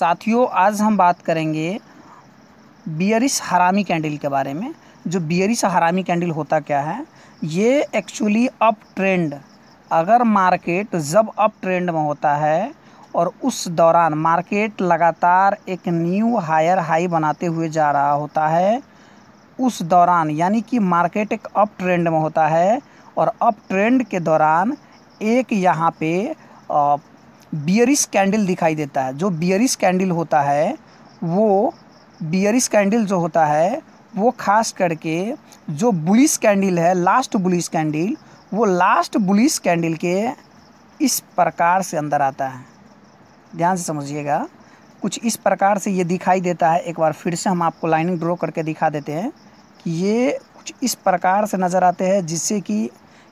साथियों आज हम बात करेंगे बियरिस हरामी कैंडल के बारे में जो बियरिस हरामी कैंडल होता क्या है ये एक्चुअली अप ट्रेंड अगर मार्केट जब अप ट्रेंड में होता है और उस दौरान मार्केट लगातार एक न्यू हायर हाई बनाते हुए जा रहा होता है उस दौरान यानी कि मार्केट एक अप ट्रेंड में होता है और अप ट्रेंड के दौरान एक यहाँ पे बियरिस कैंडल दिखाई देता है जो बियरिस कैंडल होता है वो बियरिस कैंडल जो होता है वो खास करके जो बुलिस कैंडल है लास्ट बुलिस कैंडल वो लास्ट बुलिस कैंडल के इस प्रकार से अंदर आता है ध्यान से समझिएगा कुछ इस प्रकार से ये दिखाई देता है एक बार फिर से हम आपको लाइनिंग ड्रॉ करके दिखा देते हैं कि ये कुछ इस प्रकार से नज़र आते हैं जिससे कि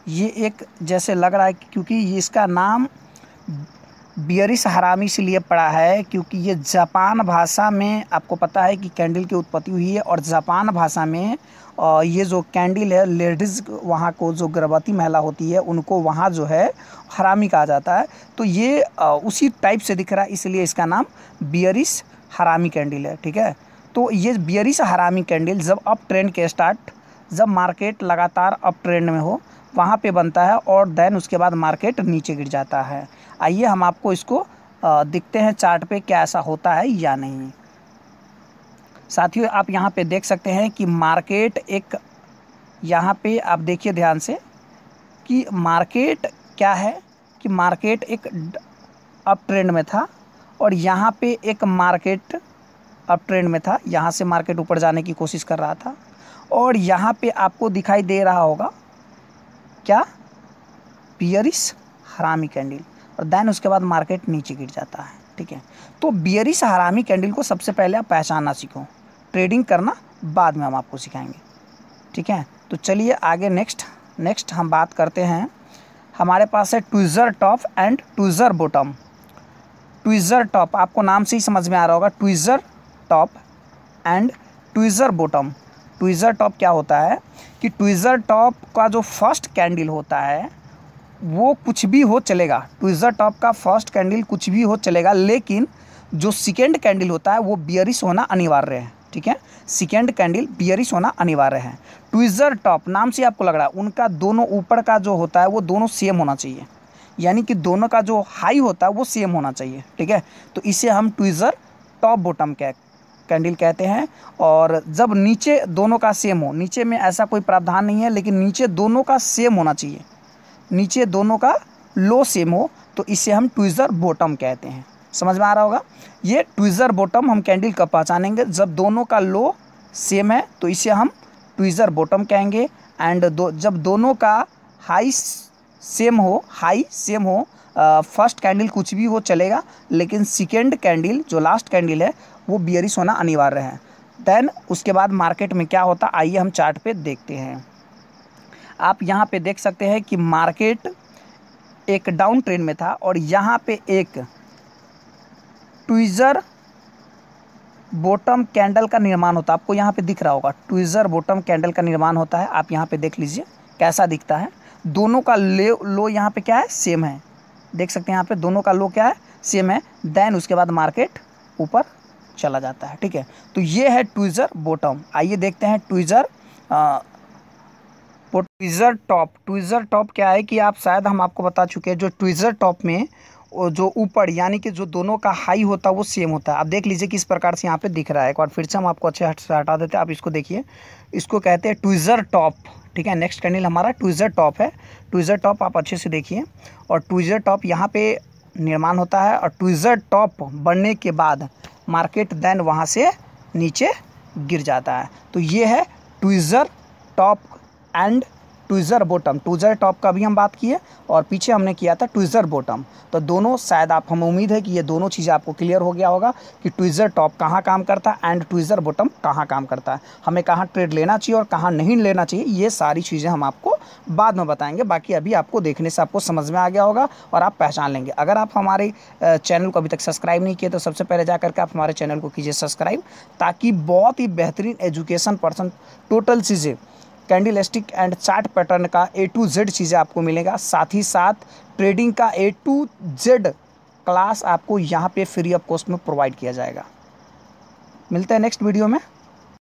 ये एक जैसे लग रहा है क्योंकि इसका नाम बियरिस हरामी इसलिए पड़ा है क्योंकि ये जापान भाषा में आपको पता है कि कैंडल की उत्पत्ति हुई है और जापान भाषा में ये जो कैंडल है लेडीज़ वहाँ को जो गर्भवती महिला होती है उनको वहाँ जो है हरामी कहा जाता है तो ये उसी टाइप से दिख रहा है इसलिए इसका नाम बियरिस हरामी कैंडल है ठीक है तो ये बियरिस हरामी कैंडल जब अप ट्रेंड के स्टार्ट जब मार्केट लगातार अप ट्रेंड में हो वहाँ पे बनता है और देन उसके बाद मार्केट नीचे गिर जाता है आइए हम आपको इसको दिखते हैं चार्ट पे क्या ऐसा होता है या नहीं साथियों आप यहाँ पे देख सकते हैं कि मार्केट एक यहाँ पे आप देखिए ध्यान से कि मार्केट क्या है कि मार्केट एक अप ट्रेंड में था और यहाँ पे एक मार्केट अप ट्रेंड में था यहाँ से मार्केट ऊपर जाने की कोशिश कर रहा था और यहाँ पे आपको दिखाई दे रहा होगा क्या बियरिस हरामी कैंडल और देन उसके बाद मार्केट नीचे गिर जाता है ठीक है तो बियरिस हरामी कैंडल को सबसे पहले आप पहचानना सीखो ट्रेडिंग करना बाद में हम आपको सिखाएंगे ठीक है तो चलिए आगे नेक्स्ट नेक्स्ट हम बात करते हैं हमारे पास है tweezer top and tweezer bottom tweezer top आपको नाम से ही समझ में आ रहा होगा tweezer top and tweezer bottom tweezer top क्या होता है कि ट्विज़र टॉप का जो फर्स्ट कैंडल होता है वो कुछ भी हो चलेगा ट्विज़र टॉप का फर्स्ट कैंडल कुछ भी हो चलेगा लेकिन जो सेकेंड कैंडल होता है वो बियरिश होना अनिवार्य है ठीक है सेकेंड कैंडल बियरिश होना अनिवार्य है ट्विज़र टॉप नाम से आपको लग रहा है उनका दोनों ऊपर का जो होता है वो दोनों सेम होना चाहिए यानी कि दोनों का जो हाई होता है वो सेम होना चाहिए ठीक है तो इसे हम ट्विज़र टॉप बॉटम कह कैंडल कहते हैं और जब नीचे दोनों का सेम हो नीचे में ऐसा कोई प्रावधान नहीं है लेकिन नीचे दोनों का सेम होना चाहिए नीचे दोनों का लो सेम हो तो इसे हम ट्विज़र बॉटम कहते हैं समझ में आ रहा होगा ये ट्विज़र बॉटम हम कैंडल कब पहचानेंगे जब दोनों का लो सेम है तो इसे हम ट्विज़र बॉटम कहेंगे एंड दो जब दोनों का हाई सेम हो हाई सेम हो फर्स्ट कैंडल कुछ भी हो चलेगा लेकिन सेकेंड कैंडल जो लास्ट कैंडल है वो बियरिश होना अनिवार्य है देन उसके बाद मार्केट में क्या होता आइए हम चार्ट पे देखते हैं आप यहाँ पे देख सकते हैं कि मार्केट एक डाउन ट्रेंड में था और यहाँ पे एक ट्विज़र बॉटम कैंडल का निर्माण होता है आपको यहाँ पे दिख रहा होगा ट्विज़र बॉटम कैंडल का निर्माण होता है आप यहाँ पे देख लीजिए कैसा दिखता है दोनों का ले लो यहाँ पे क्या है सेम है देख सकते हैं यहाँ पे दोनों का लो क्या है सेम है देन उसके बाद मार्केट ऊपर चला जाता है ठीक है तो ये है ट्विज़र बॉटम आइए देखते हैं tweezer tweezer top tweezer top क्या है कि आप शायद हम आपको बता चुके हैं जो ट्विज़र टॉप में जो ऊपर यानी कि जो दोनों का हाई होता है वो सेम होता है आप देख लीजिए किस प्रकार से यहाँ पे दिख रहा है एक बार फिर से हम आपको अच्छे से हटा देते हैं आप इसको देखिए इसको कहते हैं ट्विज़र टॉप ठीक है नेक्स्ट कैंडल हमारा ट्विज़र टॉप है ट्विज़र टॉप आप अच्छे से देखिए और ट्विज़र टॉप यहाँ पर निर्माण होता है और ट्विज़र टॉप बनने के बाद मार्केट देन वहाँ से नीचे गिर जाता है तो ये है tweezer top and tweezer bottom tweezer top का भी हम बात किए और पीछे हमने किया था ट्विज़र बॉटम तो दोनों शायद आप हमें उम्मीद है कि ये दोनों चीज़ें आपको क्लियर हो गया होगा कि ट्विज़र टॉप कहाँ काम करता है एंड ट्विज़र बॉटम कहाँ काम करता है हमें कहाँ ट्रेड लेना चाहिए और कहाँ नहीं लेना चाहिए ये सारी चीज़ें हम आपको बाद में बताएंगे बाकी अभी आपको देखने से आपको समझ में आ गया होगा और आप पहचान लेंगे अगर आप हमारे चैनल को अभी तक सब्सक्राइब नहीं किए तो सबसे पहले जा करके आप हमारे चैनल को कीजिए सब्सक्राइब ताकि बहुत ही बेहतरीन एजुकेशन पर्सन टोटल चीज़ें candle stick and chart pattern का ए टू जेड चीज़ें आपको मिलेगा साथ ही साथ ट्रेडिंग का ए टू जेड क्लास आपको यहाँ पे फ्री ऑफ कॉस्ट में प्रोवाइड किया जाएगा मिलते हैं नेक्स्ट वीडियो में